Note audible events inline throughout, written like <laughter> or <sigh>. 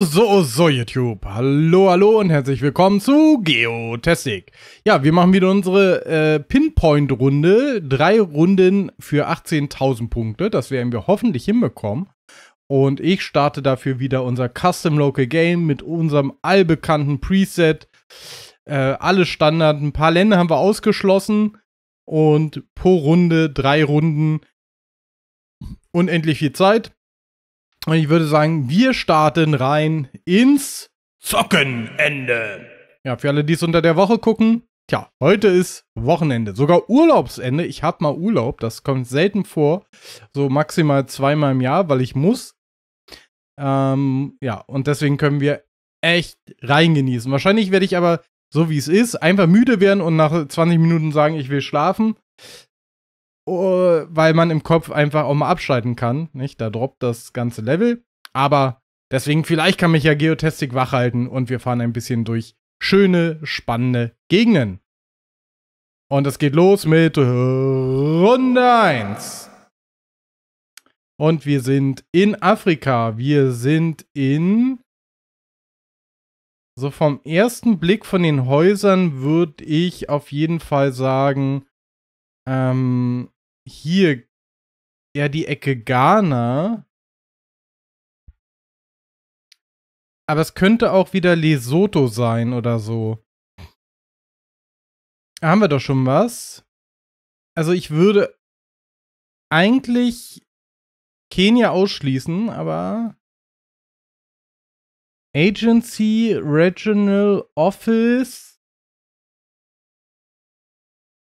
So, so YouTube. Hallo, hallo und herzlich willkommen zu Geotastic. Ja, wir machen wieder unsere äh, Pinpoint-Runde. Drei Runden für 18.000 Punkte. Das werden wir hoffentlich hinbekommen. Und ich starte dafür wieder unser Custom Local Game mit unserem allbekannten Preset. Äh, alle Standard. Ein paar Länder haben wir ausgeschlossen. Und pro Runde drei Runden. Unendlich viel Zeit. Und ich würde sagen, wir starten rein ins Zockenende. Ja, für alle, die es unter der Woche gucken, tja, heute ist Wochenende, sogar Urlaubsende. Ich habe mal Urlaub, das kommt selten vor, so maximal zweimal im Jahr, weil ich muss. Ähm, ja, und deswegen können wir echt reingenießen. Wahrscheinlich werde ich aber, so wie es ist, einfach müde werden und nach 20 Minuten sagen, ich will schlafen. Oh, weil man im Kopf einfach auch mal abschalten kann. Nicht? Da droppt das ganze Level. Aber deswegen, vielleicht kann mich ja Geotastic wachhalten und wir fahren ein bisschen durch schöne, spannende Gegenden. Und es geht los mit Runde 1. Und wir sind in Afrika. Wir sind in. So vom ersten Blick von den Häusern würde ich auf jeden Fall sagen, ähm, hier ja die Ecke Ghana. Aber es könnte auch wieder Lesotho sein oder so. Da haben wir doch schon was. Also ich würde eigentlich Kenia ausschließen, aber Agency, Regional Office,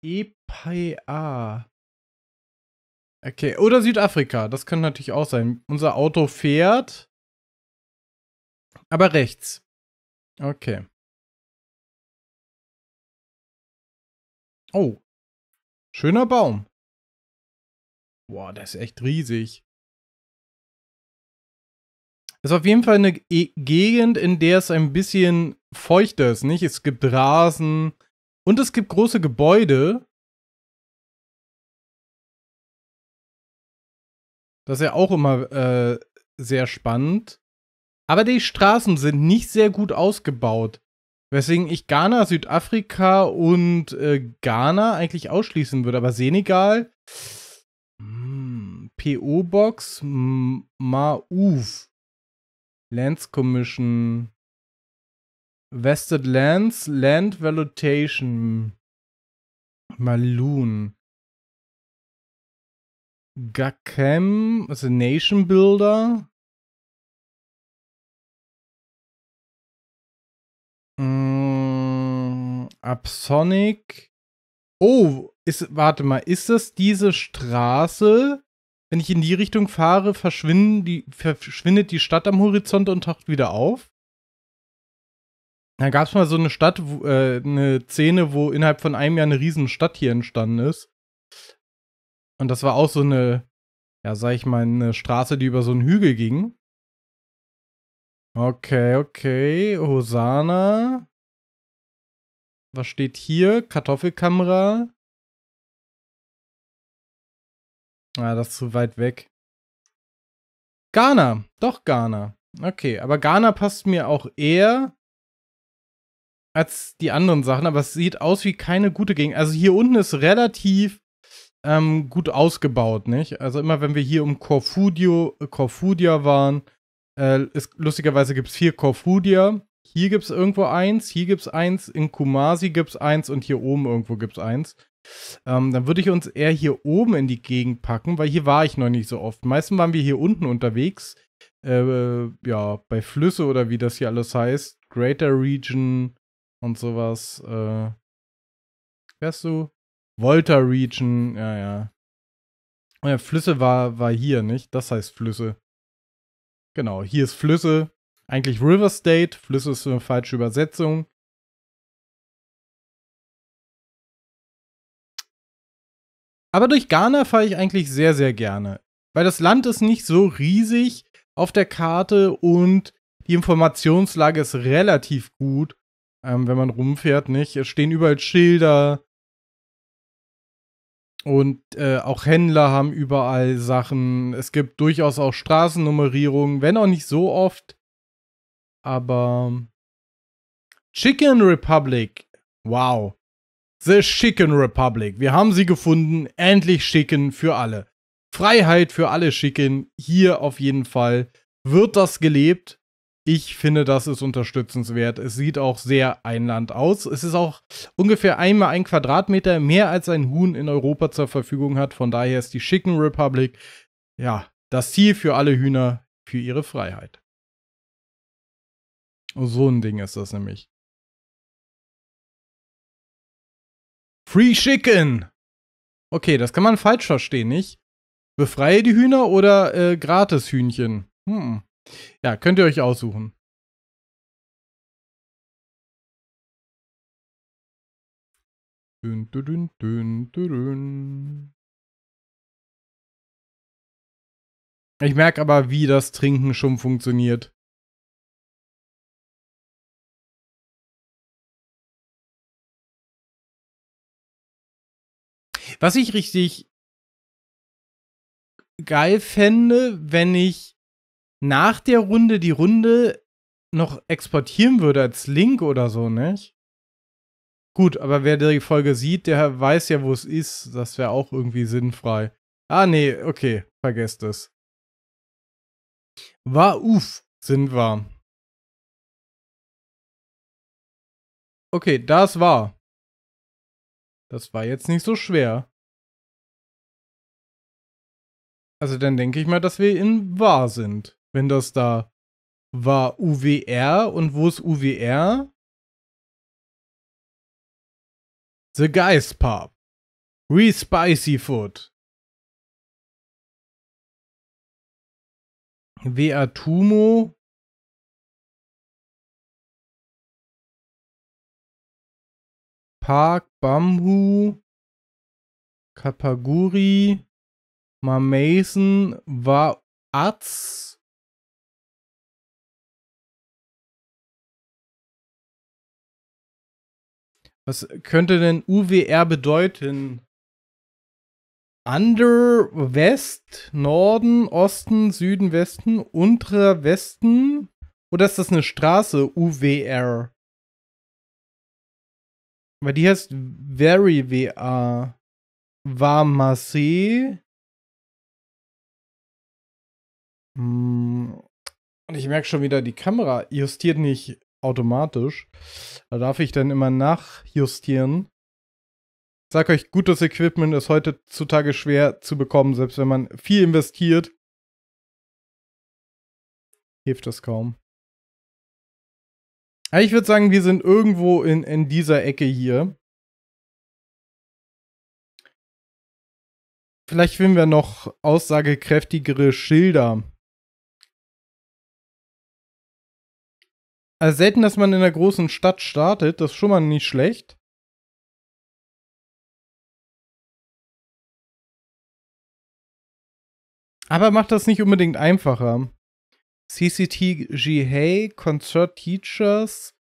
EPA. Okay, oder Südafrika, das kann natürlich auch sein. Unser Auto fährt, aber rechts. Okay. Oh, schöner Baum. Boah, der ist echt riesig. ist auf jeden Fall eine e Gegend, in der es ein bisschen feuchter ist, nicht? Es gibt Rasen und es gibt große Gebäude, Das ist ja auch immer äh, sehr spannend. Aber die Straßen sind nicht sehr gut ausgebaut. Weswegen ich Ghana, Südafrika und äh, Ghana eigentlich ausschließen würde. Aber Senegal, hm, PO-Box, Mauf, Lands Commission, Vested Lands, Land Valutation, Maloon. Gakem, also Nation Builder. Mm, Absonic. Oh, ist, warte mal, ist das diese Straße? Wenn ich in die Richtung fahre, die, verschwindet die Stadt am Horizont und taucht wieder auf? Da gab es mal so eine Stadt, wo, äh, eine Szene, wo innerhalb von einem Jahr eine Riesenstadt hier entstanden ist. Und das war auch so eine, ja, sag ich mal, eine Straße, die über so einen Hügel ging. Okay, okay. Hosanna. Was steht hier? Kartoffelkamera. Ah, das ist zu weit weg. Ghana. Doch Ghana. Okay, aber Ghana passt mir auch eher als die anderen Sachen, aber es sieht aus wie keine gute Gegend. Also hier unten ist relativ ähm, gut ausgebaut, nicht? Also immer wenn wir hier um Corfudio, äh, Corfudia waren, äh, ist, lustigerweise gibt es vier Corfudia. Hier gibt es irgendwo eins, hier gibt es eins, in Kumasi gibt es eins und hier oben irgendwo gibt es eins. Ähm, dann würde ich uns eher hier oben in die Gegend packen, weil hier war ich noch nicht so oft. Meistens waren wir hier unten unterwegs. Äh, ja, bei Flüsse oder wie das hier alles heißt. Greater Region und sowas. Äh, wärst du? Volta Region, ja, ja. ja äh, Flüsse war, war hier, nicht? Das heißt Flüsse. Genau, hier ist Flüsse. Eigentlich River State. Flüsse ist eine falsche Übersetzung. Aber durch Ghana fahre ich eigentlich sehr, sehr gerne. Weil das Land ist nicht so riesig auf der Karte und die Informationslage ist relativ gut, ähm, wenn man rumfährt, nicht? Es stehen überall Schilder, und äh, auch Händler haben überall Sachen. Es gibt durchaus auch Straßennummerierungen, wenn auch nicht so oft. Aber Chicken Republic. Wow. The Chicken Republic. Wir haben sie gefunden. Endlich Chicken für alle. Freiheit für alle Chicken. Hier auf jeden Fall wird das gelebt ich finde, das ist unterstützenswert. Es sieht auch sehr einland aus. Es ist auch ungefähr einmal ein Quadratmeter mehr als ein Huhn in Europa zur Verfügung hat. Von daher ist die Chicken Republic ja das Ziel für alle Hühner für ihre Freiheit. So ein Ding ist das nämlich. Free Chicken! Okay, das kann man falsch verstehen, nicht? Befreie die Hühner oder äh, Gratis Hühnchen? Hm. Ja, könnt ihr euch aussuchen. Dün, dün, dün, dün, Ich merke aber, wie das Trinken schon funktioniert. Was ich richtig geil fände, wenn ich nach der Runde die Runde noch exportieren würde als Link oder so, nicht? Gut, aber wer die Folge sieht, der weiß ja, wo es ist. Das wäre auch irgendwie sinnfrei. Ah, nee, okay, vergesst es. War uff, sind wir. Okay, das war. Das war jetzt nicht so schwer. Also dann denke ich mal, dass wir in wahr sind wenn das da war UWR und wo ist UWR? The Guys Pub. Spicy Food. Veatumo. Park Bamhu. Kapaguri. Mason war Vaatz. Was könnte denn UWR bedeuten? Under West, Norden, Osten, Süden, Westen, unterer Westen? Oder ist das eine Straße, UWR? Weil die heißt Very WA. Wamasee. Hm. Und ich merke schon wieder, die Kamera justiert nicht automatisch. Da darf ich dann immer nachjustieren. Ich sag euch, gutes Equipment ist heutzutage schwer zu bekommen, selbst wenn man viel investiert. Hilft das kaum. Aber ich würde sagen, wir sind irgendwo in, in dieser Ecke hier. Vielleicht finden wir noch aussagekräftigere Schilder. Also selten, dass man in einer großen Stadt startet, das ist schon mal nicht schlecht. Aber macht das nicht unbedingt einfacher. CCTG Hey, Concert Teachers,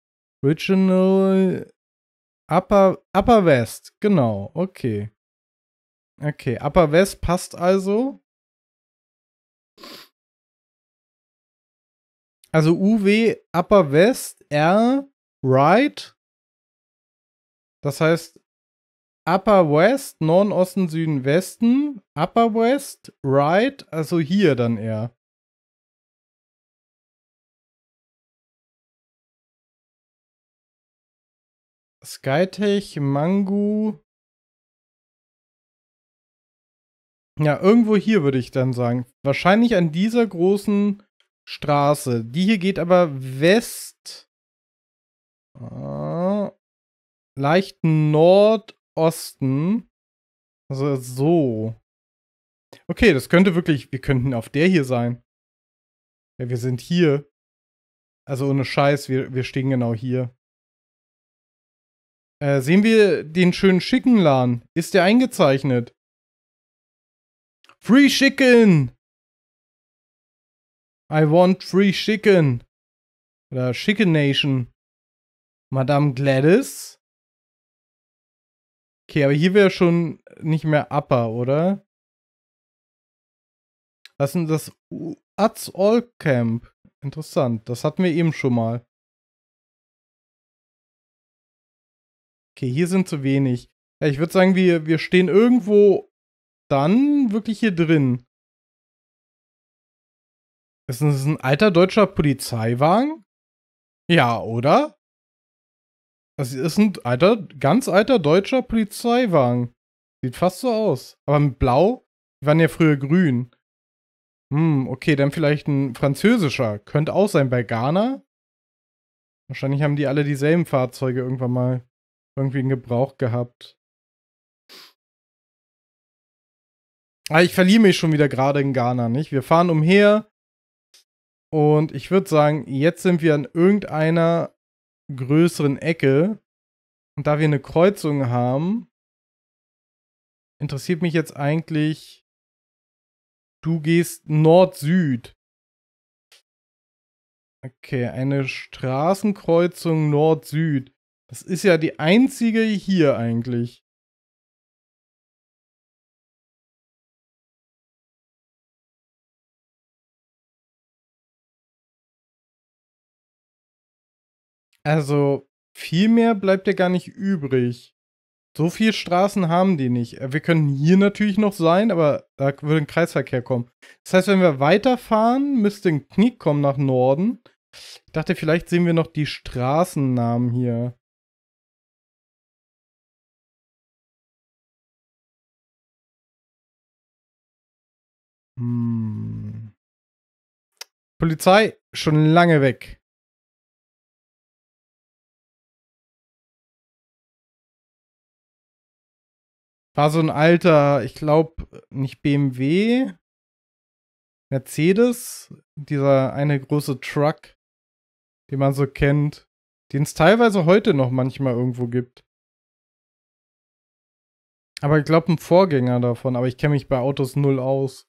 Original Upper, Upper West, genau, okay. Okay, Upper West passt also. Also UW, Upper West, R, Right. Das heißt Upper West, Norden, Osten, Süden, Westen, Upper West, Right, also hier dann eher. Skytech, Mangu. Ja, irgendwo hier würde ich dann sagen. Wahrscheinlich an dieser großen Straße. Die hier geht aber west. Äh, leicht Nordosten. Also so. Okay, das könnte wirklich. Wir könnten auf der hier sein. Ja, wir sind hier. Also ohne Scheiß, wir, wir stehen genau hier. Äh, sehen wir den schönen Chicken Laden? Ist der eingezeichnet? Free Chicken! I want free chicken. Oder Chicken Nation. Madame Gladys. Okay, aber hier wäre schon nicht mehr Upper, oder? Was ist denn das Atz All Camp? Interessant, das hatten wir eben schon mal. Okay, hier sind zu wenig. Ja, ich würde sagen, wir, wir stehen irgendwo dann wirklich hier drin. Ist das ein alter deutscher Polizeiwagen? Ja, oder? Das ist ein alter, ganz alter deutscher Polizeiwagen. Sieht fast so aus. Aber mit Blau? Die waren ja früher grün. Hm, okay, dann vielleicht ein französischer. Könnte auch sein bei Ghana. Wahrscheinlich haben die alle dieselben Fahrzeuge irgendwann mal irgendwie in Gebrauch gehabt. Aber ah, ich verliere mich schon wieder gerade in Ghana, nicht? Wir fahren umher, und ich würde sagen, jetzt sind wir an irgendeiner größeren Ecke. Und da wir eine Kreuzung haben, interessiert mich jetzt eigentlich, du gehst Nord-Süd. Okay, eine Straßenkreuzung Nord-Süd. Das ist ja die einzige hier eigentlich. Also, viel mehr bleibt ja gar nicht übrig. So viele Straßen haben die nicht. Äh, wir können hier natürlich noch sein, aber da würde ein Kreisverkehr kommen. Das heißt, wenn wir weiterfahren, müsste ein Knick kommen nach Norden. Ich dachte, vielleicht sehen wir noch die Straßennamen hier. Hm. Polizei schon lange weg. War so ein alter, ich glaube, nicht BMW, Mercedes, dieser eine große Truck, den man so kennt, den es teilweise heute noch manchmal irgendwo gibt. Aber ich glaube, ein Vorgänger davon, aber ich kenne mich bei Autos null aus.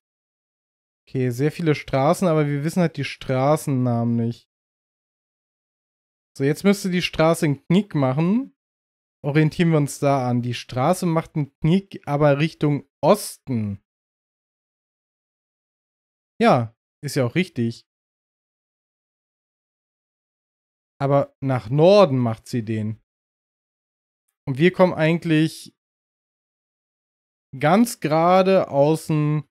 Okay, sehr viele Straßen, aber wir wissen halt die Straßennamen nicht. So, jetzt müsste die Straße einen Knick machen orientieren wir uns da an. Die Straße macht einen Knick, aber Richtung Osten. Ja, ist ja auch richtig. Aber nach Norden macht sie den. Und wir kommen eigentlich ganz gerade außen.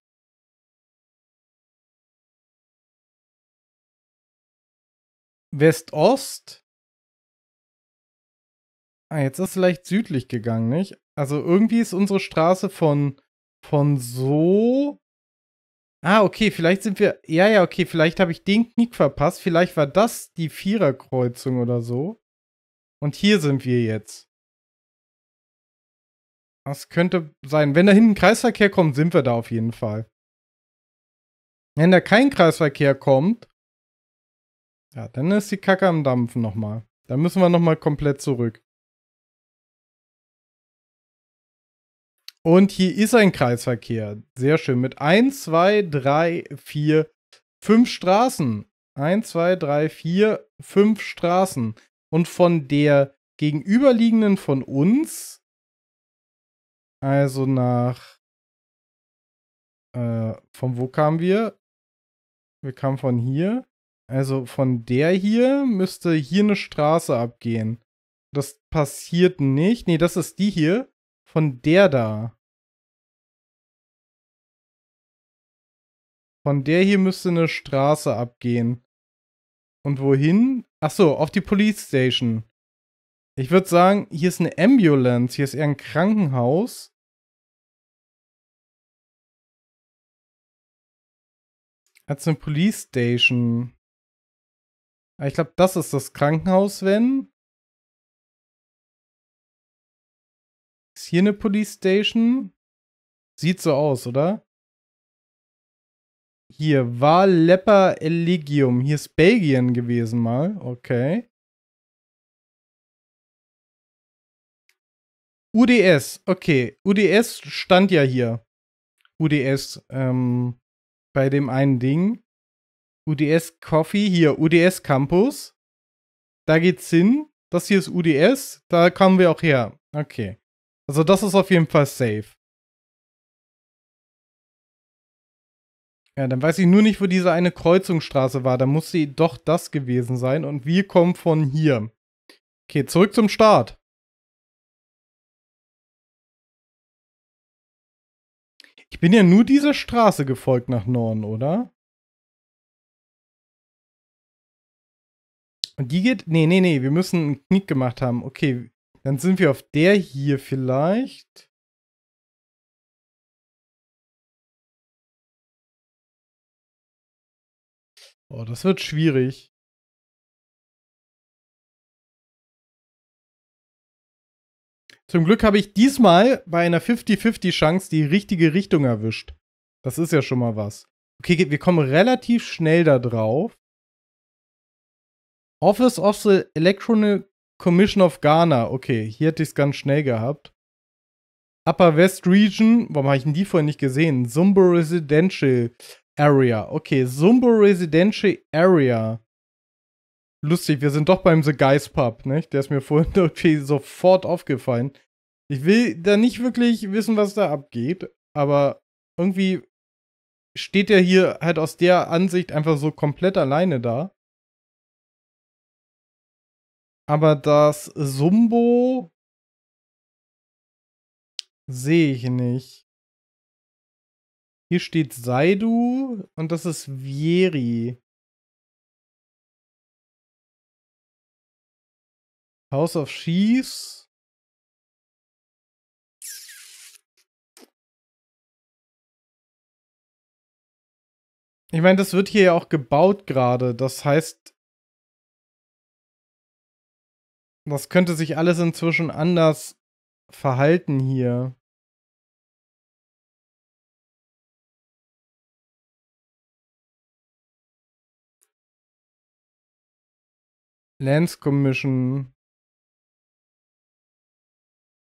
West-Ost Ah, jetzt ist es leicht südlich gegangen, nicht? Also irgendwie ist unsere Straße von, von so. Ah, okay, vielleicht sind wir. Ja, ja, okay, vielleicht habe ich den Knick verpasst. Vielleicht war das die Viererkreuzung oder so. Und hier sind wir jetzt. Das könnte sein. Wenn da hinten Kreisverkehr kommt, sind wir da auf jeden Fall. Wenn da kein Kreisverkehr kommt, ja, dann ist die Kacke am Dampfen nochmal. Dann müssen wir nochmal komplett zurück. Und hier ist ein Kreisverkehr. Sehr schön. Mit 1, 2, 3, 4, 5 Straßen. 1, 2, 3, 4, 5 Straßen. Und von der gegenüberliegenden von uns, also nach, äh, von wo kamen wir? Wir kamen von hier. Also von der hier müsste hier eine Straße abgehen. Das passiert nicht. Nee, das ist die hier. Von der da. Von der hier müsste eine Straße abgehen. Und wohin? Ach so, auf die Police Station. Ich würde sagen, hier ist eine Ambulance, hier ist eher ein Krankenhaus. Als eine Police Station. Ah, ich glaube, das ist das Krankenhaus, wenn. Ist hier eine Police Station? Sieht so aus, oder? Hier, Valleppa Elegium. Hier ist Belgien gewesen mal. Okay. UDS, okay. UDS stand ja hier. UDS, ähm, bei dem einen Ding. UDS Coffee, hier, UDS Campus. Da geht's hin. Das hier ist UDS, da kommen wir auch her. Okay. Also das ist auf jeden Fall safe. Ja, dann weiß ich nur nicht, wo diese eine Kreuzungsstraße war. Da muss sie doch das gewesen sein. Und wir kommen von hier. Okay, zurück zum Start. Ich bin ja nur dieser Straße gefolgt nach Norden, oder? Und die geht. Nee, nee, nee, wir müssen einen Knick gemacht haben. Okay, dann sind wir auf der hier vielleicht. Oh, das wird schwierig. Zum Glück habe ich diesmal bei einer 50-50-Chance die richtige Richtung erwischt. Das ist ja schon mal was. Okay, wir kommen relativ schnell da drauf. Office of the Electronic Commission of Ghana. Okay, hier hätte ich es ganz schnell gehabt. Upper West Region. Warum habe ich denn die vorhin nicht gesehen? Zumba Residential. Area. Okay, Sumbo Residential Area. Lustig, wir sind doch beim The Guys Pub, nicht? Der ist mir vorhin <laughs> irgendwie sofort aufgefallen. Ich will da nicht wirklich wissen, was da abgeht, aber irgendwie steht er hier halt aus der Ansicht einfach so komplett alleine da. Aber das Sumbo sehe ich nicht. Hier steht Seidu und das ist Vieri. House of Chiefs. Ich meine, das wird hier ja auch gebaut gerade. Das heißt, das könnte sich alles inzwischen anders verhalten hier. Lands Commission.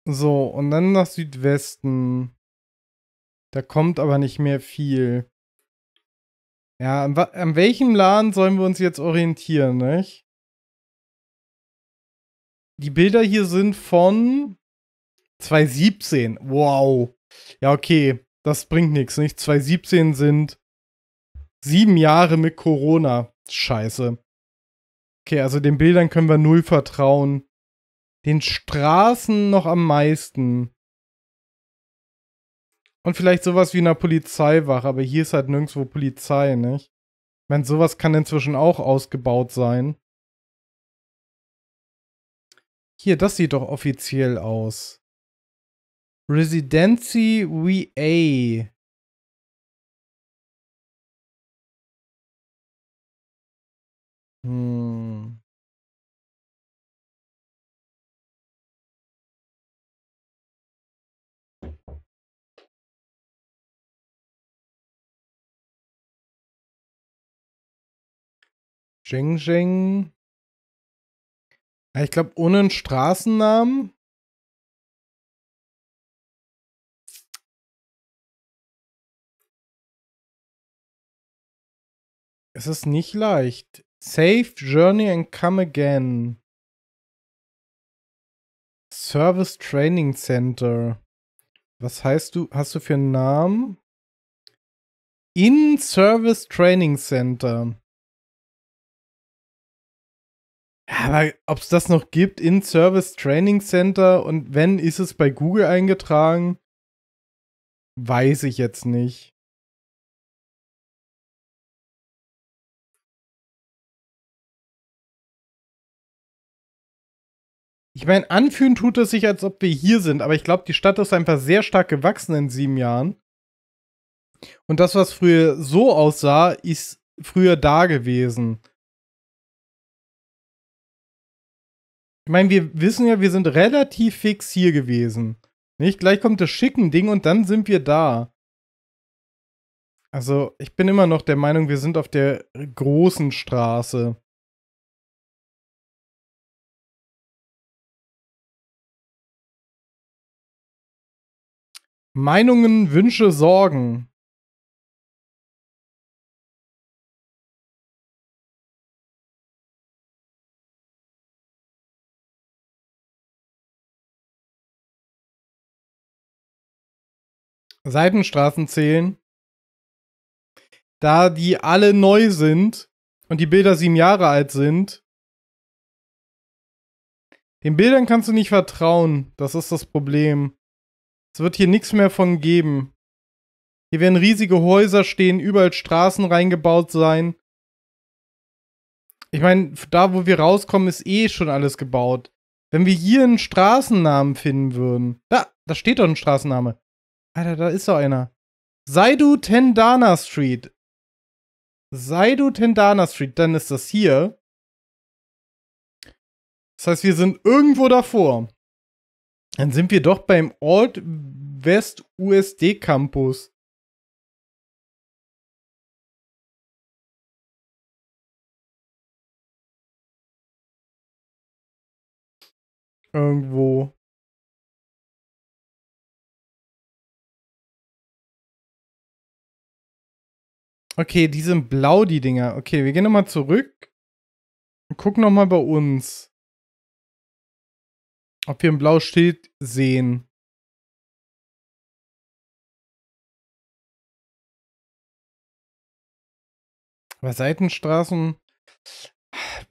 So, und dann nach Südwesten. Da kommt aber nicht mehr viel. Ja, an, an welchem Laden sollen wir uns jetzt orientieren, nicht? Die Bilder hier sind von 2017. Wow. Ja, okay. Das bringt nichts, nicht? 2017 sind sieben Jahre mit Corona. Scheiße. Okay, also den Bildern können wir null vertrauen. Den Straßen noch am meisten. Und vielleicht sowas wie einer Polizeiwache, aber hier ist halt nirgendwo Polizei, nicht? Ich meine, sowas kann inzwischen auch ausgebaut sein. Hier, das sieht doch offiziell aus. Residency VA. Jing hm. Jing. Ja, ich glaube, ohne einen Straßennamen. Es ist nicht leicht. Safe Journey and Come Again. Service Training Center. Was heißt du? Hast du für einen Namen? In-Service Training Center. Aber ob es das noch gibt, In-Service Training Center und wenn, ist es bei Google eingetragen? Weiß ich jetzt nicht. Ich meine, anfühlen tut es sich, als ob wir hier sind, aber ich glaube, die Stadt ist einfach sehr stark gewachsen in sieben Jahren. Und das, was früher so aussah, ist früher da gewesen. Ich meine, wir wissen ja, wir sind relativ fix hier gewesen. Nicht? Gleich kommt das schicken Ding und dann sind wir da. Also, ich bin immer noch der Meinung, wir sind auf der großen Straße. Meinungen, Wünsche, Sorgen. Seitenstraßen zählen. Da die alle neu sind und die Bilder sieben Jahre alt sind, den Bildern kannst du nicht vertrauen. Das ist das Problem. Es wird hier nichts mehr von geben. Hier werden riesige Häuser stehen, überall Straßen reingebaut sein. Ich meine, da wo wir rauskommen, ist eh schon alles gebaut. Wenn wir hier einen Straßennamen finden würden. Da, da steht doch ein Straßenname. Alter, da ist doch einer. Saidu Tendana Street. Saidu Tendana Street, dann ist das hier. Das heißt, wir sind irgendwo davor. Dann sind wir doch beim Old West USD Campus. Irgendwo. Okay, die sind blau, die Dinger. Okay, wir gehen nochmal zurück. Und gucken nochmal bei uns. Ob wir ein blaues Schild sehen. Bei Seitenstraßen.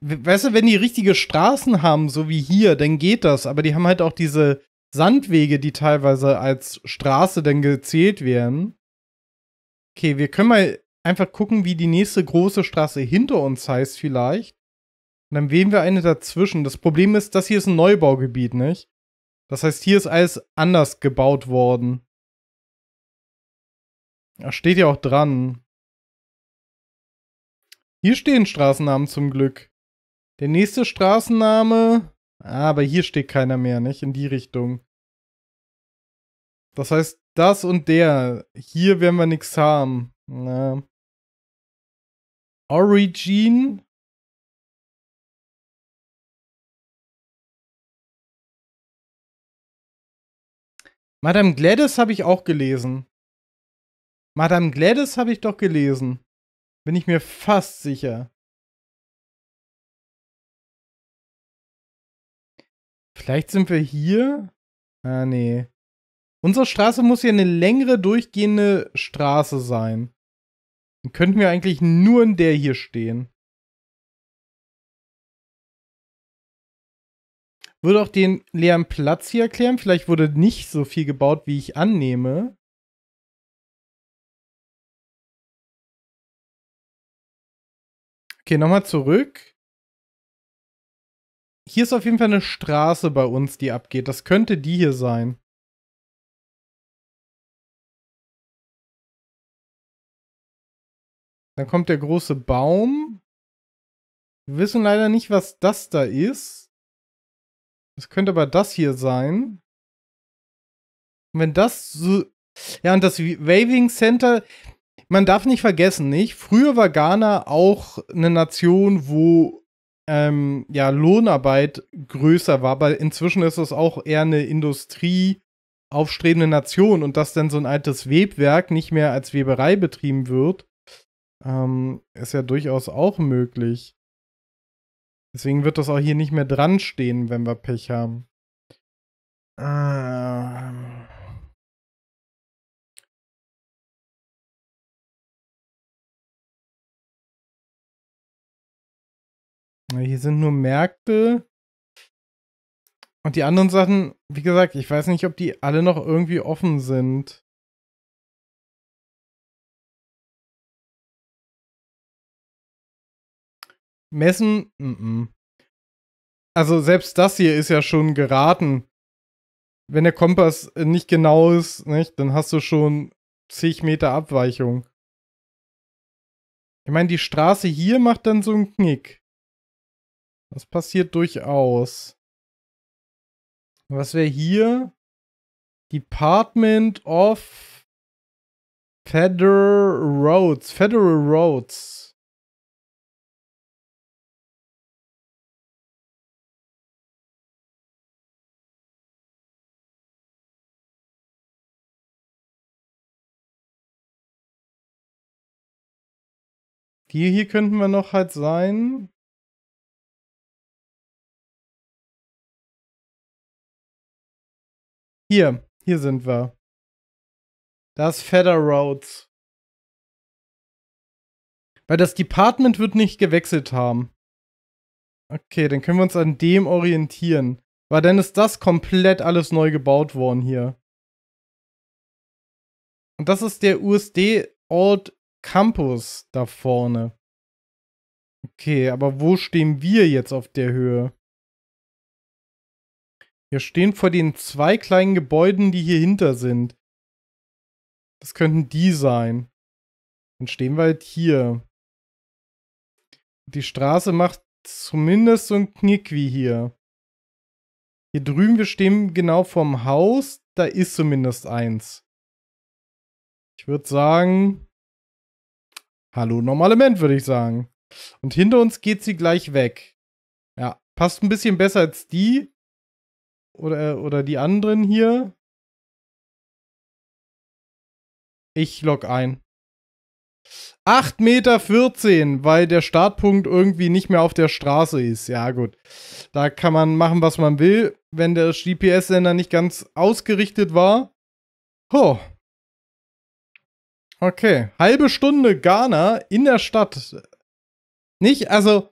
Weißt du, wenn die richtige Straßen haben, so wie hier, dann geht das. Aber die haben halt auch diese Sandwege, die teilweise als Straße dann gezählt werden. Okay, wir können mal einfach gucken, wie die nächste große Straße hinter uns heißt, vielleicht. Und dann wählen wir eine dazwischen. Das Problem ist, das hier ist ein Neubaugebiet, nicht? Das heißt, hier ist alles anders gebaut worden. Da steht ja auch dran. Hier stehen Straßennamen zum Glück. Der nächste Straßenname. Ah, aber hier steht keiner mehr, nicht? In die Richtung. Das heißt, das und der. Hier werden wir nichts haben. Na. Origin Madame Gladys habe ich auch gelesen. Madame Gladys habe ich doch gelesen. Bin ich mir fast sicher. Vielleicht sind wir hier? Ah, nee. Unsere Straße muss hier eine längere, durchgehende Straße sein. Dann könnten wir eigentlich nur in der hier stehen. würde auch den leeren Platz hier erklären. Vielleicht wurde nicht so viel gebaut, wie ich annehme. Okay, nochmal zurück. Hier ist auf jeden Fall eine Straße bei uns, die abgeht. Das könnte die hier sein. Dann kommt der große Baum. Wir wissen leider nicht, was das da ist. Es könnte aber das hier sein. wenn das so. Ja, und das Waving Center, man darf nicht vergessen, nicht? Früher war Ghana auch eine Nation, wo ähm, ja, Lohnarbeit größer war, aber inzwischen ist es auch eher eine Industrie aufstrebende Nation und dass dann so ein altes Webwerk nicht mehr als Weberei betrieben wird, ähm, ist ja durchaus auch möglich. Deswegen wird das auch hier nicht mehr dran stehen, wenn wir Pech haben. Ähm. Hier sind nur Märkte. Und die anderen Sachen, wie gesagt, ich weiß nicht, ob die alle noch irgendwie offen sind. Messen, mm also selbst das hier ist ja schon geraten. Wenn der Kompass nicht genau ist, nicht, dann hast du schon zig Meter Abweichung. Ich meine, die Straße hier macht dann so einen Knick. Das passiert durchaus. Was wäre hier? Department of Federal Roads. Federal Roads. Die hier könnten wir noch halt sein. Hier, hier sind wir. Das Feather Roads. Weil das Department wird nicht gewechselt haben. Okay, dann können wir uns an dem orientieren. Weil dann ist das komplett alles neu gebaut worden hier. Und das ist der USD Old Campus da vorne. Okay, aber wo stehen wir jetzt auf der Höhe? Wir stehen vor den zwei kleinen Gebäuden, die hier hinter sind. Das könnten die sein. Dann stehen wir halt hier. Die Straße macht zumindest so einen Knick wie hier. Hier drüben, wir stehen genau vorm Haus. Da ist zumindest eins. Ich würde sagen, Hallo Normalement, würde ich sagen. Und hinter uns geht sie gleich weg. Ja, passt ein bisschen besser als die. Oder, oder die anderen hier. Ich log ein. 8,14 Meter, weil der Startpunkt irgendwie nicht mehr auf der Straße ist. Ja, gut. Da kann man machen, was man will, wenn der GPS-Sender nicht ganz ausgerichtet war. Oh, Okay, halbe Stunde Ghana in der Stadt. Nicht? Also,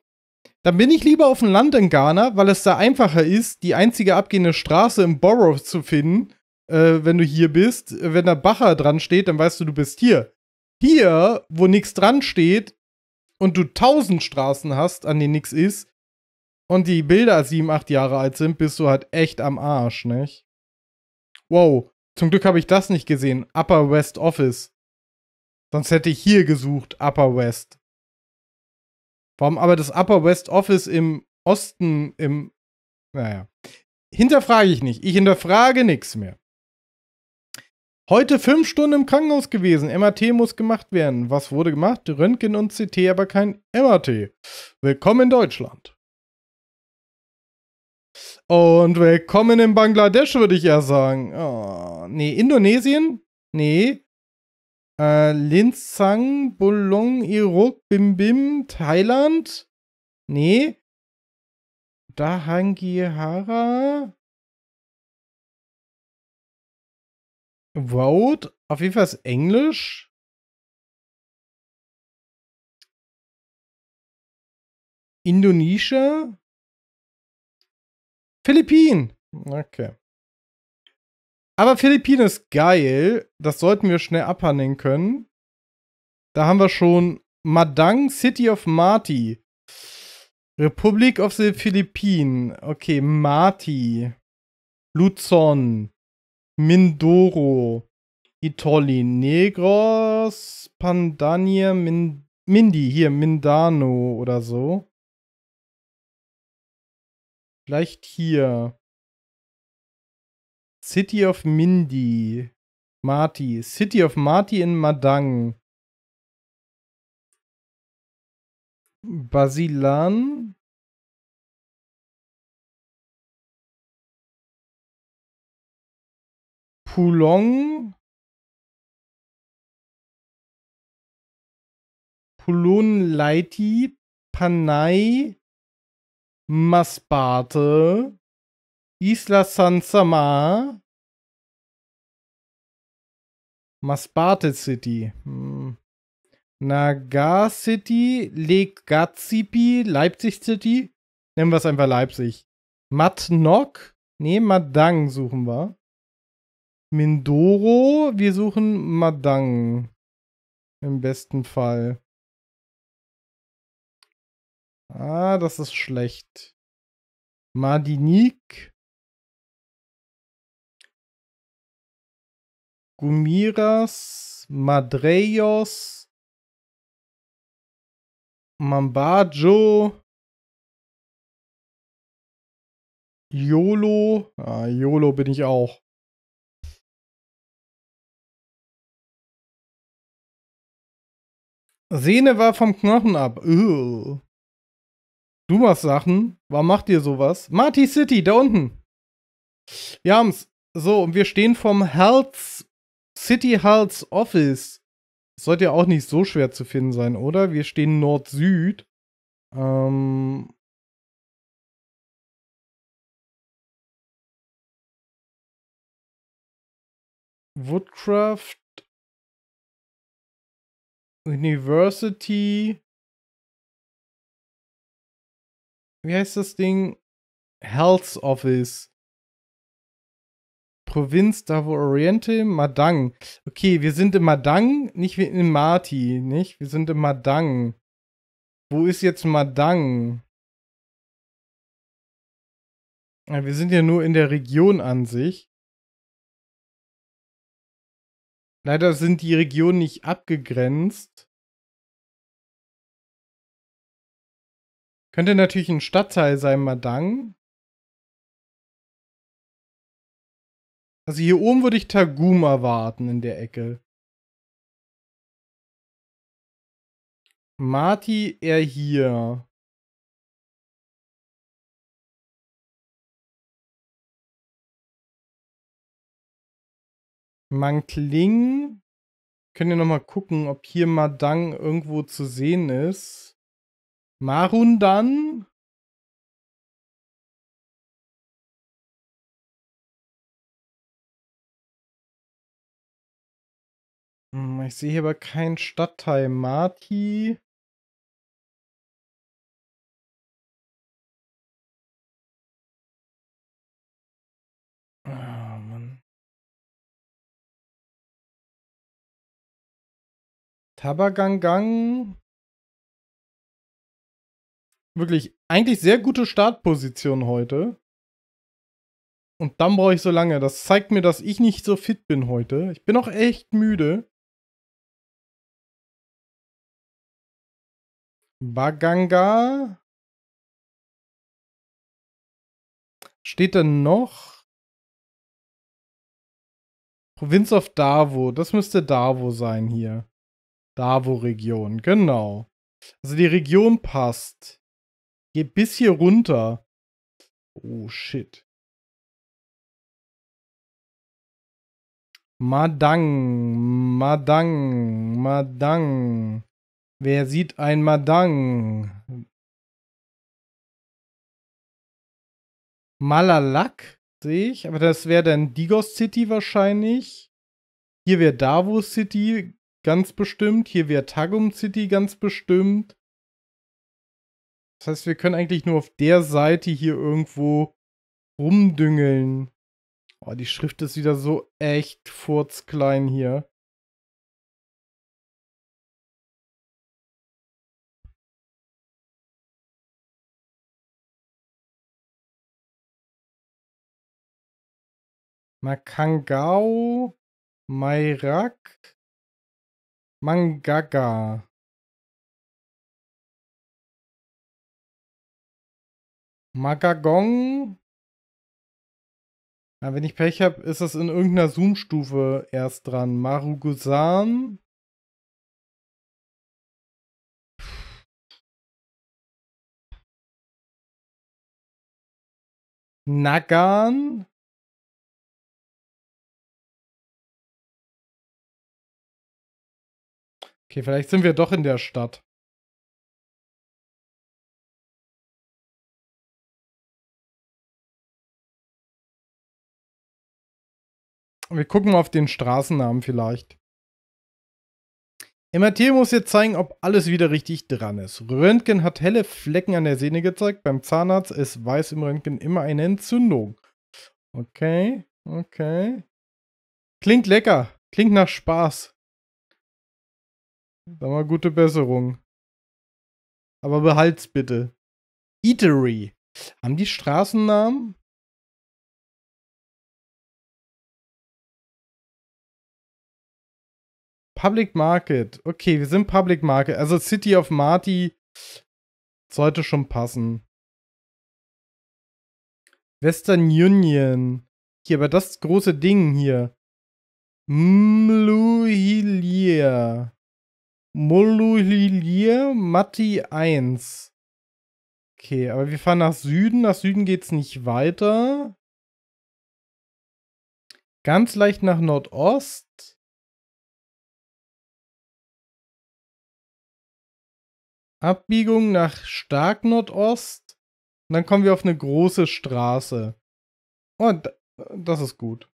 dann bin ich lieber auf dem Land in Ghana, weil es da einfacher ist, die einzige abgehende Straße im Borough zu finden, äh, wenn du hier bist. Wenn da Bacher dran steht, dann weißt du, du bist hier. Hier, wo nichts dran steht und du tausend Straßen hast, an denen nichts ist, und die Bilder sieben, acht Jahre alt sind, bist du halt echt am Arsch, nicht? Wow, zum Glück habe ich das nicht gesehen. Upper West Office. Sonst hätte ich hier gesucht, Upper West. Warum aber das Upper West Office im Osten, im. Naja. Hinterfrage ich nicht. Ich hinterfrage nichts mehr. Heute fünf Stunden im Krankenhaus gewesen. MRT muss gemacht werden. Was wurde gemacht? Röntgen und CT, aber kein MRT. Willkommen in Deutschland. Und willkommen in Bangladesch, würde ich ja sagen. Oh, nee, Indonesien? Nee. Äh, Linzang, Bulong, Iruk, Bim Bim, Thailand. Nee. Dahangihara. Road. Auf jeden Fall ist Englisch. Indonesia. Philippinen. Okay. Aber Philippinen ist geil. Das sollten wir schnell abhandeln können. Da haben wir schon Madang City of Marti. Republic of the Philippines. Okay, Marti. Luzon. Mindoro. Itoli. Negros. Pandania. Min Mindi. Hier, Mindano oder so. Vielleicht hier. City of Mindy. Marty. City of Marty in Madang. Basilan. Pulong. Pulon Leiti. Panay. Masbate. Isla San Samar. Masbate City. Hm. Nagar City, Legazipi, Leipzig City. Nennen wir es einfach Leipzig. Matnok. Nee, Madang suchen wir. Mindoro. Wir suchen Madang. Im besten Fall. Ah, das ist schlecht. Madinique. Gumiras, Madreios, Mambajo, YOLO. Ah, YOLO bin ich auch. Sehne war vom Knochen ab. Ugh. Du machst Sachen. Warum macht ihr sowas? Marty City, da unten. Wir haben's. So, und wir stehen vom Herz City Hulls Office sollte ja auch nicht so schwer zu finden sein, oder? Wir stehen Nord-Süd. Ähm Woodcraft University. Wie heißt das Ding? Health Office. Provinz Davo Oriente, Madang. Okay, wir sind in Madang, nicht in Mati, nicht? Wir sind in Madang. Wo ist jetzt Madang? Ja, wir sind ja nur in der Region an sich. Leider sind die Regionen nicht abgegrenzt. Könnte natürlich ein Stadtteil sein, Madang. Also hier oben würde ich Tagum erwarten in der Ecke. Marty er hier. Mankling. Können wir nochmal gucken, ob hier Madang irgendwo zu sehen ist. Marundan. Hm, ich sehe hier aber keinen Stadtteil. Marti. Oh, Mann. Tabagangang. Wirklich, eigentlich sehr gute Startposition heute. Und dann brauche ich so lange. Das zeigt mir, dass ich nicht so fit bin heute. Ich bin auch echt müde. Baganga. Steht denn noch? Provinz of Davo. Das müsste Davo sein hier. Davo-Region, genau. Also die Region passt. Geht bis hier runter. Oh, shit. Madang, Madang, Madang. Wer sieht ein Madang? Malalak sehe ich, aber das wäre dann Digos City wahrscheinlich. Hier wäre Davos City ganz bestimmt. Hier wäre Tagum City ganz bestimmt. Das heißt, wir können eigentlich nur auf der Seite hier irgendwo rumdüngeln. Oh, die Schrift ist wieder so echt furzklein hier. Makangau, Mairak, Mangaga. Magagong. Ja, wenn ich Pech habe, ist es in irgendeiner Zoom-Stufe erst dran. Marugusam. Nagan. Okay, vielleicht sind wir doch in der Stadt. Wir gucken mal auf den Straßennamen vielleicht. MRT muss jetzt zeigen, ob alles wieder richtig dran ist. Röntgen hat helle Flecken an der Sehne gezeigt. Beim Zahnarzt ist weiß im Röntgen immer eine Entzündung. Okay, okay. Klingt lecker. Klingt nach Spaß. Sag mal gute Besserung. Aber behalt's bitte. Eatery. Haben die Straßennamen? Public Market. Okay, wir sind Public Market. Also City of Marty sollte schon passen. Western Union. Hier, aber das große Ding hier. Mluhilia. Mollulier Matti 1. Okay, aber wir fahren nach Süden. Nach Süden geht es nicht weiter. Ganz leicht nach Nordost. Abbiegung nach stark Nordost. Und dann kommen wir auf eine große Straße. Und oh, das ist gut.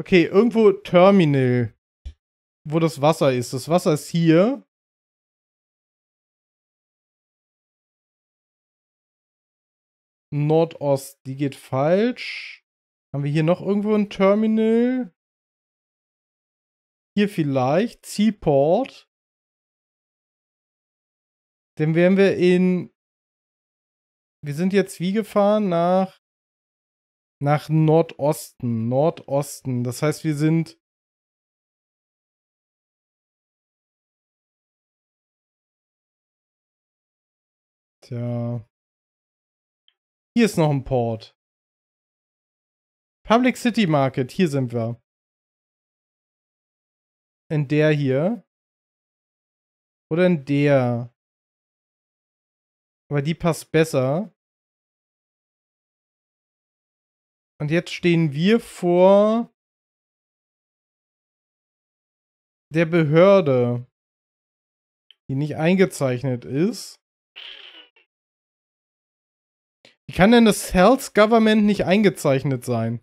Okay, irgendwo Terminal wo das Wasser ist. Das Wasser ist hier. Nordost, die geht falsch. Haben wir hier noch irgendwo ein Terminal? Hier vielleicht, Seaport. Dann wären wir in... Wir sind jetzt wie gefahren? Nach... Nach Nordosten. Nordosten. Das heißt, wir sind Tja. Hier ist noch ein Port. Public City Market, hier sind wir. In der hier. Oder in der. Aber die passt besser. Und jetzt stehen wir vor der Behörde, die nicht eingezeichnet ist. Wie kann denn das Health Government nicht eingezeichnet sein?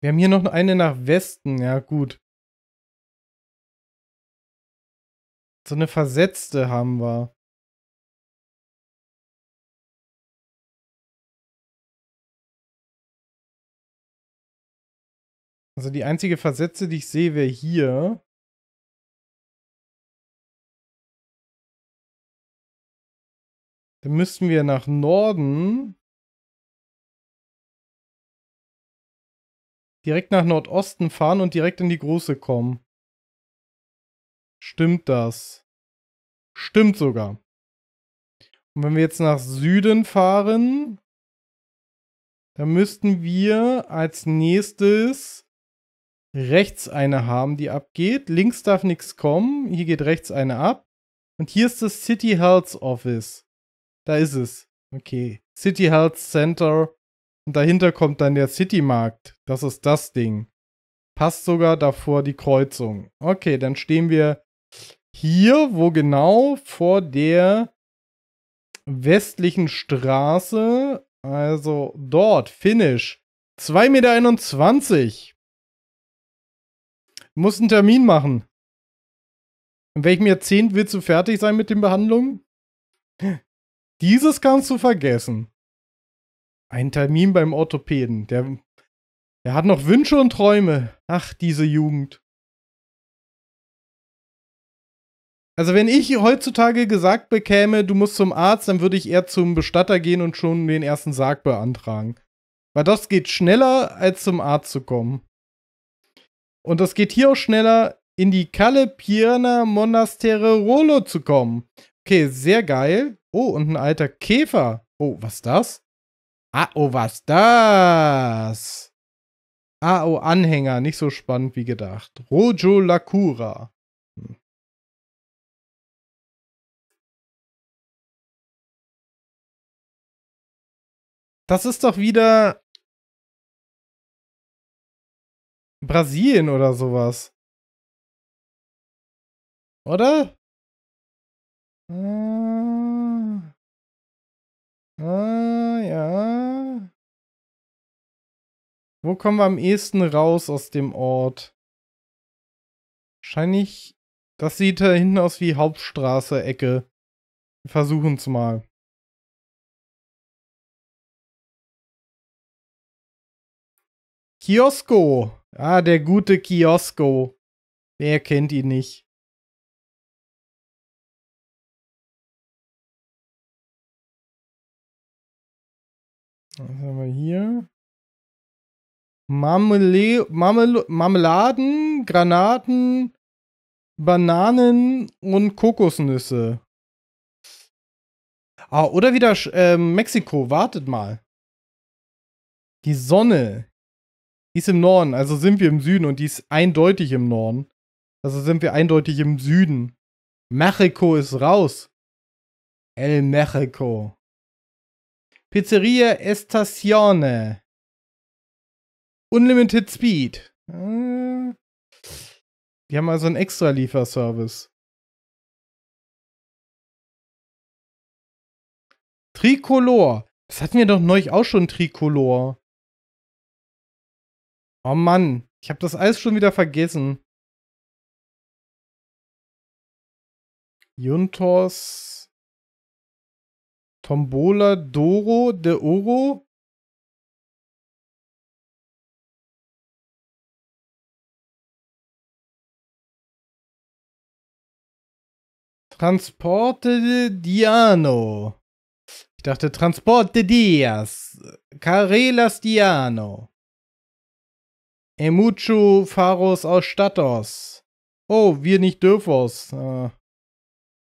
Wir haben hier noch eine nach Westen, ja gut. So eine versetzte haben wir. Also die einzige Versetzte, die ich sehe, wäre hier. Dann müssten wir nach Norden. Direkt nach Nordosten fahren und direkt in die Große kommen. Stimmt das? Stimmt sogar. Und wenn wir jetzt nach Süden fahren, dann müssten wir als nächstes rechts eine haben, die abgeht. Links darf nichts kommen. Hier geht rechts eine ab. Und hier ist das City Health Office. Da ist es. Okay. City Health Center. Und dahinter kommt dann der City Markt. Das ist das Ding. Passt sogar davor die Kreuzung. Okay, dann stehen wir hier, wo genau? Vor der westlichen Straße. Also dort, Finish. 2,21 Meter. Muss einen Termin machen. In welchem Jahrzehnt willst du fertig sein mit den Behandlungen? Dieses kannst du vergessen. Ein Termin beim Orthopäden. Der, der hat noch Wünsche und Träume. Ach, diese Jugend. Also wenn ich heutzutage gesagt bekäme, du musst zum Arzt, dann würde ich eher zum Bestatter gehen und schon den ersten Sarg beantragen. Weil das geht schneller, als zum Arzt zu kommen. Und das geht hier auch schneller, in die Calle Pierna Monastere Rolo zu kommen. Okay, sehr geil. Oh, und ein alter Käfer. Oh, was das? Ah, oh, was das? Ah, oh, Anhänger. Nicht so spannend wie gedacht. Rojo Lacura. Hm. Das ist doch wieder Brasilien oder sowas. Oder? Äh. Ah, ja. Wo kommen wir am ehesten raus aus dem Ort? Wahrscheinlich. Das sieht da hinten aus wie Hauptstraße, Ecke. Wir versuchen es mal. Kiosko. Ah, der gute Kiosko. Wer kennt ihn nicht? Was haben wir hier? Marmele Marmel Marmeladen, Granaten, Bananen und Kokosnüsse. Ah, oder wieder äh, Mexiko. Wartet mal. Die Sonne. Die ist im Norden, also sind wir im Süden und die ist eindeutig im Norden. Also sind wir eindeutig im Süden. Mexiko ist raus. El Mexico. Pizzeria Estazione. Unlimited Speed. Äh, die haben also einen extra Lieferservice. Tricolor. Das hatten wir doch neulich auch schon Tricolor. Oh Mann, ich habe das alles schon wieder vergessen. Juntos Tombola Doro de Oro. Transporte de Diano. Ich dachte Transporte Dias. Carelas Diano. Emucho Pharos aus Statos. Oh, wir nicht dürfos. Äh, ah.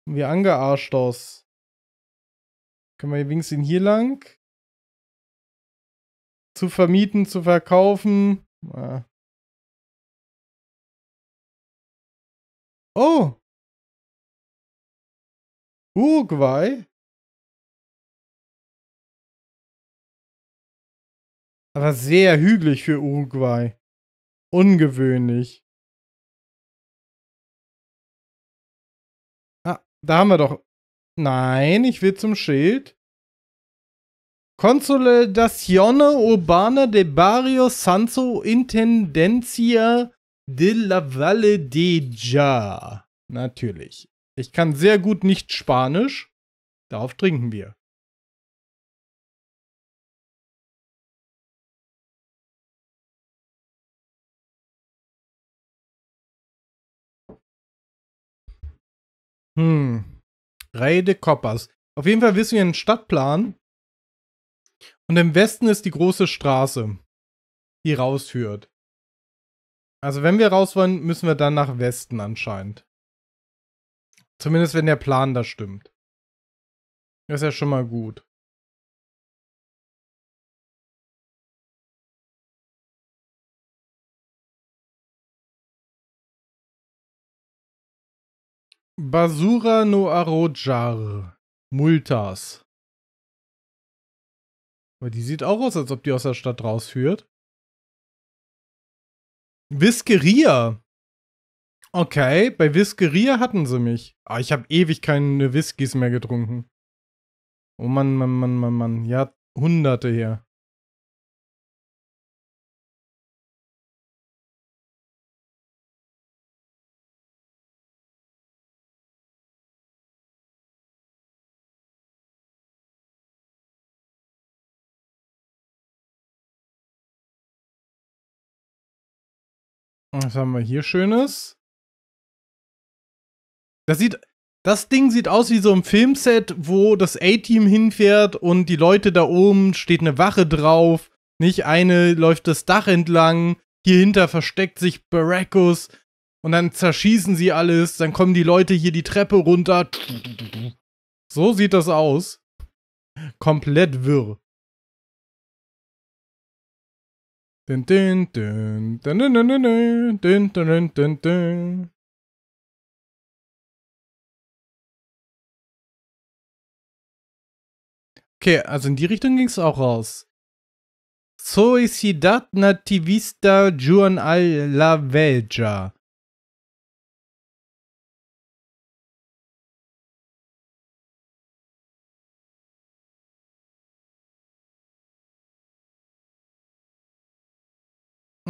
wir angearschtos. Können wir wenigstens hier lang? Zu vermieten, zu verkaufen. Ah. Oh! Uruguay? Aber sehr hügelig für Uruguay. Ungewöhnlich. Ah, da haben wir doch Nein, ich will zum Schild. Consolidazione Urbana de Barrio Sanso Intendencia de la Valle de Ja. Natürlich. Ich kann sehr gut nicht Spanisch. Darauf trinken wir. Hm. Rey de Coppers. Auf jeden Fall wissen wir einen Stadtplan. Und im Westen ist die große Straße, die rausführt. Also wenn wir raus wollen, müssen wir dann nach Westen anscheinend. Zumindest wenn der Plan da stimmt. Das ist ja schon mal gut. Basura no Arojar. Multas. Aber die sieht auch aus, als ob die aus der Stadt rausführt. Whiskeria. Okay, bei Whiskeria hatten sie mich. Ah, ich habe ewig keine Whiskys mehr getrunken. Oh Mann, Mann, Mann, Mann, Mann. Ja, hunderte hier. Was haben wir hier Schönes? Das sieht. Das Ding sieht aus wie so ein Filmset, wo das A-Team hinfährt und die Leute da oben steht eine Wache drauf. Nicht eine läuft das Dach entlang. Hier hinter versteckt sich Barackus. Und dann zerschießen sie alles. Dann kommen die Leute hier die Treppe runter. So sieht das aus. Komplett wirr. Dün, dün, dün, dün, dün, dün, dün, dün, dün, dün. Okay, also in die Richtung ging es auch raus. Soicidad nativista Juan a la Velja.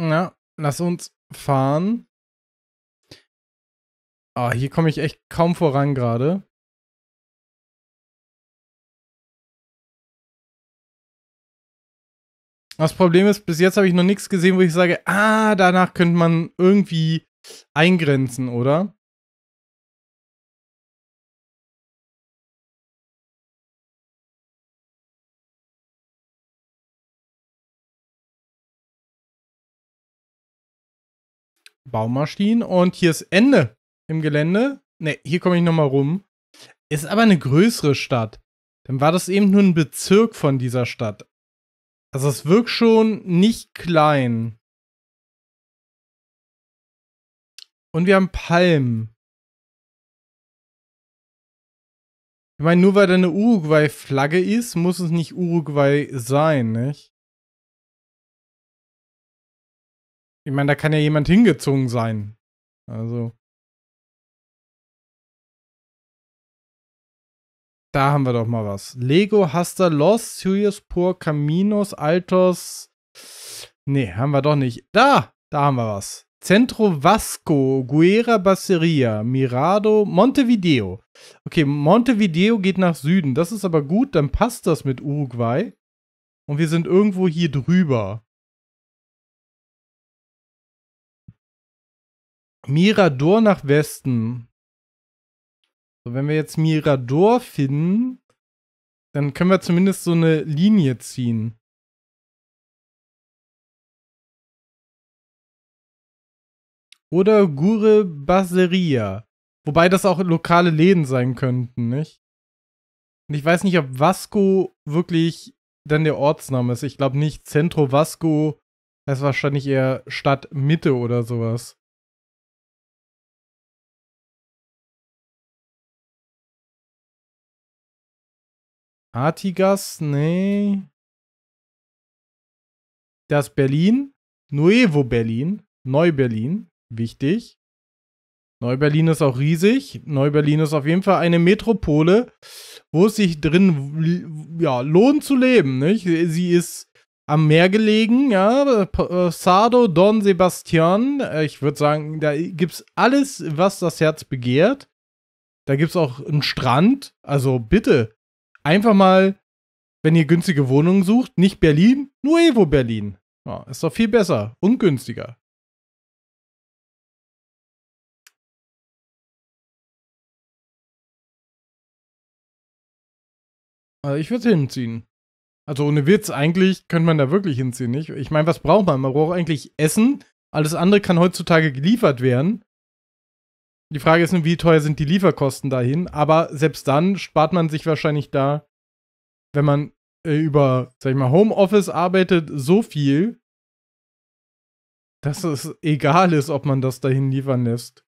Na, lass uns fahren. Ah, oh, hier komme ich echt kaum voran gerade. Das Problem ist, bis jetzt habe ich noch nichts gesehen, wo ich sage, ah, danach könnte man irgendwie eingrenzen, oder? Baumaschinen. Und hier ist Ende im Gelände. Ne, hier komme ich nochmal rum. Ist aber eine größere Stadt. Dann war das eben nur ein Bezirk von dieser Stadt. Also es wirkt schon nicht klein. Und wir haben Palmen. Ich meine, nur weil da eine Uruguay-Flagge ist, muss es nicht Uruguay sein, nicht? Ich meine, da kann ja jemand hingezogen sein. Also. Da haben wir doch mal was. Lego Hasta Los Sirius Por Caminos Altos. Nee, haben wir doch nicht. Da! Da haben wir was. Centro Vasco, Guerra Basseria, Mirado, Montevideo. Okay, Montevideo geht nach Süden. Das ist aber gut, dann passt das mit Uruguay. Und wir sind irgendwo hier drüber. Mirador nach Westen. So, wenn wir jetzt Mirador finden, dann können wir zumindest so eine Linie ziehen. Oder Gure Baseria. Wobei das auch lokale Läden sein könnten, nicht? Und ich weiß nicht, ob Vasco wirklich dann der Ortsname ist. Ich glaube nicht. Centro Vasco heißt wahrscheinlich eher Stadtmitte oder sowas. Artigas, nee. Das Berlin, Nuevo Berlin, Neu-Berlin, wichtig. Neu-Berlin ist auch riesig. Neu-Berlin ist auf jeden Fall eine Metropole, wo es sich drin ja, lohnt zu leben. Nicht? Sie ist am Meer gelegen, ja. Äh, Sado, Don Sebastian. Äh, ich würde sagen, da gibt es alles, was das Herz begehrt. Da gibt es auch einen Strand. Also bitte, einfach mal, wenn ihr günstige Wohnungen sucht, nicht Berlin, Nuevo Berlin. Ja, ist doch viel besser und günstiger. Also ich würde hinziehen. Also ohne Witz, eigentlich könnte man da wirklich hinziehen, nicht? Ich meine, was braucht man? Man braucht eigentlich Essen. Alles andere kann heutzutage geliefert werden. Die Frage ist nur, wie teuer sind die Lieferkosten dahin? Aber selbst dann spart man sich wahrscheinlich da, wenn man äh, über, sag ich mal, Homeoffice arbeitet, so viel, dass es egal ist, ob man das dahin liefern lässt.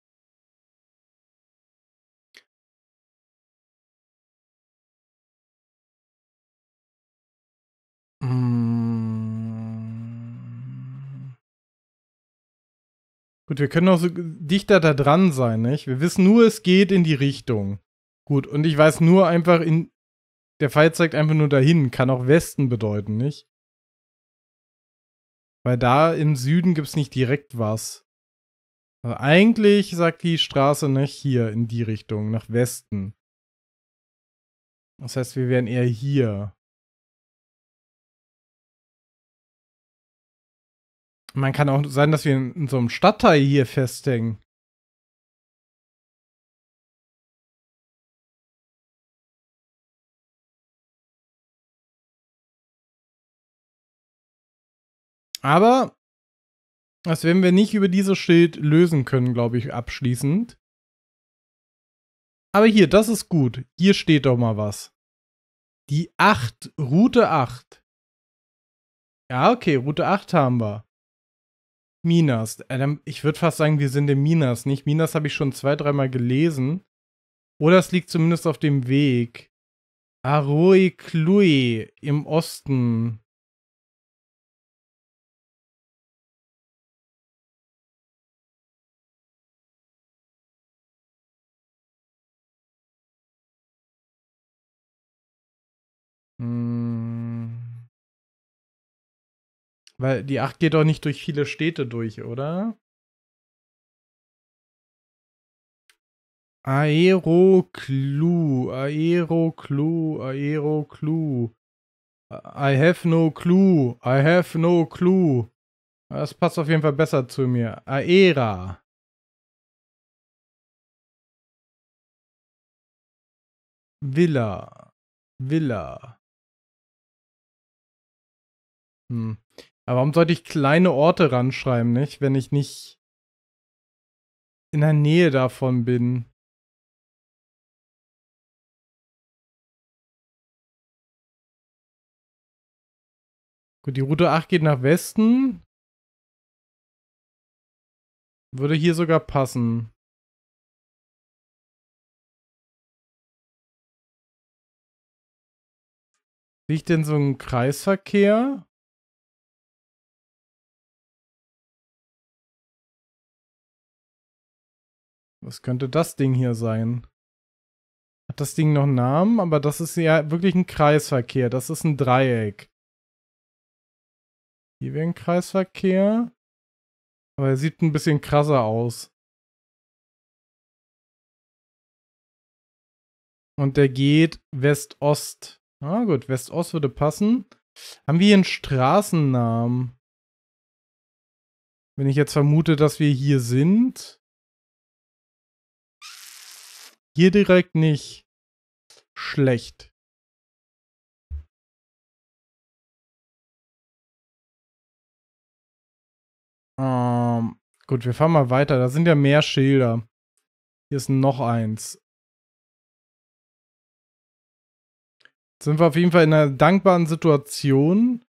Mm. Gut, wir können auch so dichter da dran sein, nicht? Wir wissen nur, es geht in die Richtung. Gut, und ich weiß nur einfach, in, der Pfeil zeigt einfach nur dahin, kann auch Westen bedeuten, nicht? Weil da im Süden gibt es nicht direkt was. Also eigentlich sagt die Straße nicht hier in die Richtung, nach Westen. Das heißt, wir wären eher hier. Man kann auch sein, dass wir in, so einem Stadtteil hier festhängen. Aber das werden wir nicht über dieses Schild lösen können, glaube ich, abschließend. Aber hier, das ist gut. Hier steht doch mal was. Die 8, Route 8. Ja, okay, Route 8 haben wir. Minas. Äh, ich würde fast sagen, wir sind in Minas, nicht? Minas habe ich schon zwei, dreimal gelesen. Oder es liegt zumindest auf dem Weg. Aroi Klui im Osten. Hm. Weil die 8 geht doch nicht durch viele Städte durch, oder? Aeroclue, Aeroclue, Aeroclue. I have no clue, I have no clue. Das passt auf jeden Fall besser zu mir. Aera. Villa. Villa. Hm. Aber warum sollte ich kleine Orte ranschreiben, nicht? Wenn ich nicht in der Nähe davon bin. Gut, die Route 8 geht nach Westen. Würde hier sogar passen. Sehe ich denn so einen Kreisverkehr? Was könnte das Ding hier sein? Hat das Ding noch einen Namen? Aber das ist ja wirklich ein Kreisverkehr. Das ist ein Dreieck. Hier wäre ein Kreisverkehr. Aber er sieht ein bisschen krasser aus. Und der geht West-Ost. Ah gut, West-Ost würde passen. Haben wir hier einen Straßennamen? Wenn ich jetzt vermute, dass wir hier sind. Hier direkt nicht schlecht. Ähm, gut, wir fahren mal weiter. Da sind ja mehr Schilder. Hier ist noch eins. Jetzt sind wir auf jeden Fall in einer dankbaren Situation.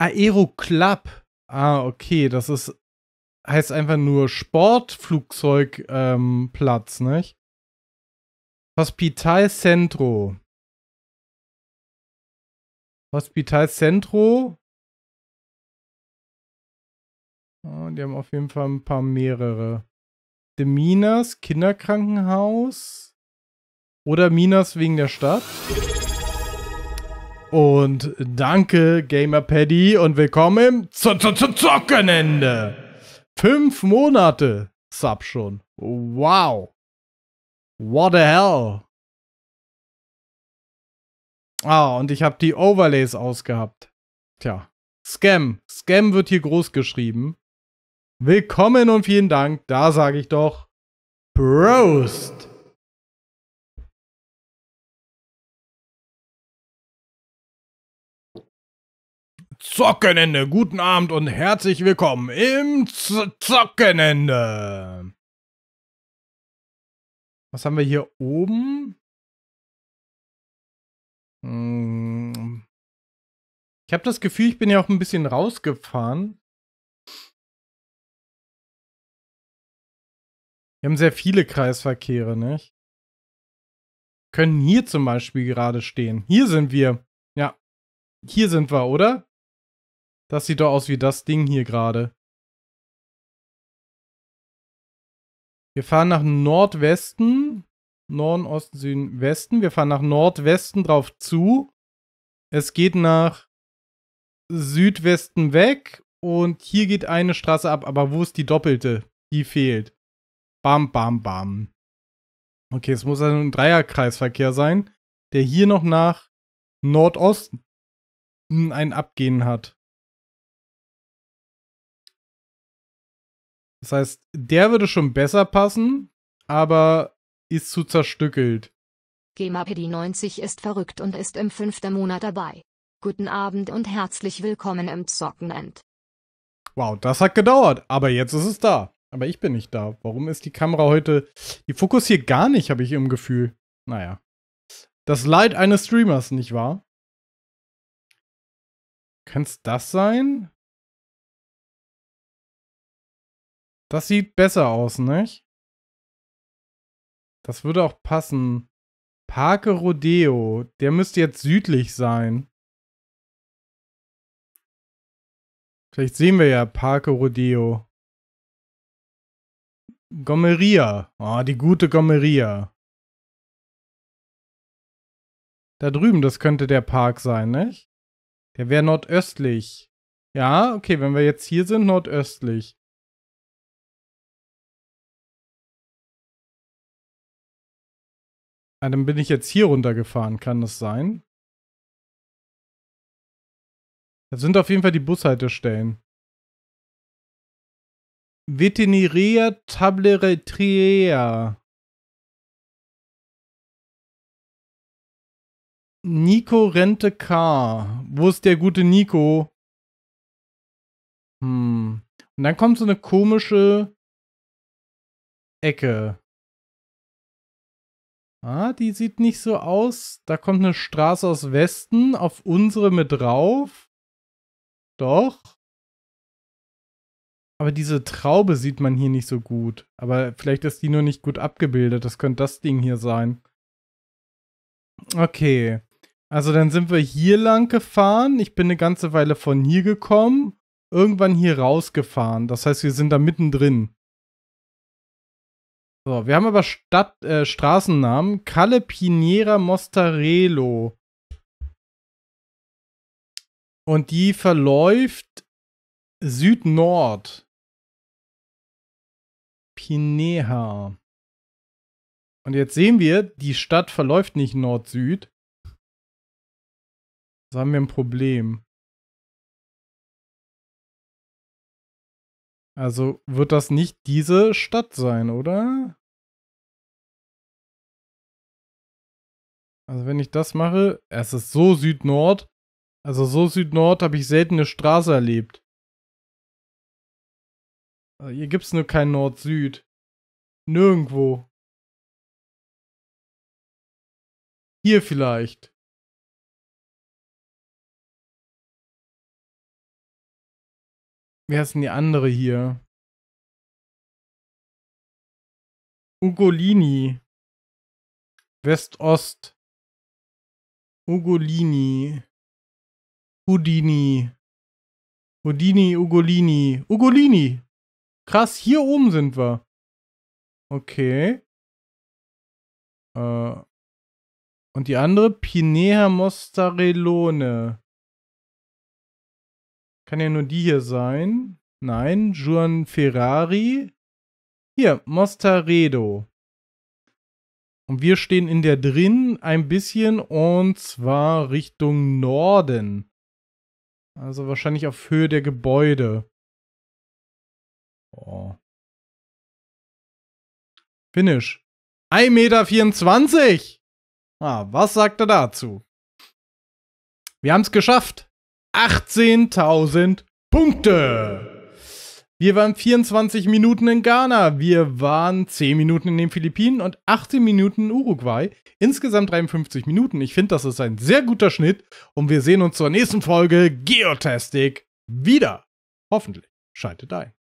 Aero Club. Ah, okay. Das ist heißt einfach nur Sportflugzeugplatz, ähm, nicht? Hospital Centro. Hospital Centro. Oh, die haben auf jeden Fall ein paar mehrere. De Minas, Kinderkrankenhaus. Oder Minas wegen der Stadt. Und danke, Gamer Paddy, und willkommen im Z -Z -Z Zockenende. Fünf Monate Sub schon. Wow. What the hell? Ah, und ich habe die Overlays ausgehabt. Tja, Scam. Scam wird hier groß geschrieben. Willkommen und vielen Dank. Da sage ich doch Prost. Zockenende. Guten Abend und herzlich willkommen im Z Zockenende. Was haben wir hier oben? Hm. Ich habe das Gefühl, ich bin ja auch ein bisschen rausgefahren. Wir haben sehr viele Kreisverkehre, nicht? Können hier zum Beispiel gerade stehen. Hier sind wir. Ja. Hier sind wir, oder? Das sieht doch aus wie das Ding hier gerade. Wir fahren nach Nordwesten. Norden, Osten, Süden, Westen. Wir fahren nach Nordwesten drauf zu. Es geht nach Südwesten weg. Und hier geht eine Straße ab. Aber wo ist die doppelte? Die fehlt. Bam, bam, bam. Okay, es muss also ein Dreierkreisverkehr sein, der hier noch nach Nordosten ein Abgehen hat. Das heißt, der würde schon besser passen, aber ist zu zerstückelt. GEMAPD90 ist verrückt und ist im fünften Monat dabei. Guten Abend und herzlich willkommen im Zockenend. Wow, das hat gedauert, aber jetzt ist es da. Aber ich bin nicht da. Warum ist die Kamera heute. Die fokussiert gar nicht, habe ich im Gefühl. Naja. Das Leid eines Streamers, nicht wahr? Kann es das sein? Das sieht besser aus, nicht? Das würde auch passen. Parque Rodeo, der müsste jetzt südlich sein. Vielleicht sehen wir ja Parque Rodeo. Gomeria. Oh, die gute Gomeria. Da drüben, das könnte der Park sein, nicht? Der wäre nordöstlich. Ja, okay, wenn wir jetzt hier sind, nordöstlich. Ja, ah, dann bin ich jetzt hier runtergefahren, kann das sein? Das sind auf jeden Fall die Bushaltestellen. Veterinaria Tableretria. Nico Rente K. Wo ist der gute Nico? Hm. Und dann kommt so eine komische Ecke. Ah, die sieht nicht so aus. Da kommt eine Straße aus Westen auf unsere mit drauf. Doch. Aber diese Traube sieht man hier nicht so gut. Aber vielleicht ist die nur nicht gut abgebildet. Das könnte das Ding hier sein. Okay. Also dann sind wir hier lang gefahren. Ich bin eine ganze Weile von hier gekommen. Irgendwann hier rausgefahren. Das heißt, wir sind da mittendrin. So, wir haben aber Stadt, äh, Straßennamen. Calle Piniera Mostarello. Und die verläuft Süd-Nord. Pineha. Und jetzt sehen wir, die Stadt verläuft nicht Nord-Süd. So haben wir ein Problem. Also wird das nicht diese Stadt sein, oder? Also wenn ich das mache, es ist so Süd-Nord. Also so Süd-Nord habe ich selten eine Straße erlebt. Also hier es nur kein Nord-Süd. Nirgendwo. Hier vielleicht. Wer ist denn die andere hier? Ugolini. West-Ost. Ugolini. Houdini. Houdini, Ugolini. Ugolini! Krass, hier oben sind wir. Okay. Äh. Und die andere? Pinea Mostarellone. Kann ja nur die hier sein. Nein, Juan Ferrari. Hier, Mostaredo. Und wir stehen in der drin ein bisschen und zwar Richtung Norden. Also wahrscheinlich auf Höhe der Gebäude. Oh. Finish. 1,24 Meter! Ah, was sagt er dazu? Wir haben es geschafft. 18.000 Punkte! Wir waren 24 Minuten in Ghana, wir waren 10 Minuten in den Philippinen und 18 Minuten in Uruguay. Insgesamt 53 Minuten. Ich finde, das ist ein sehr guter Schnitt und wir sehen uns zur nächsten Folge Geotastic wieder. Hoffentlich. Schaltet ein.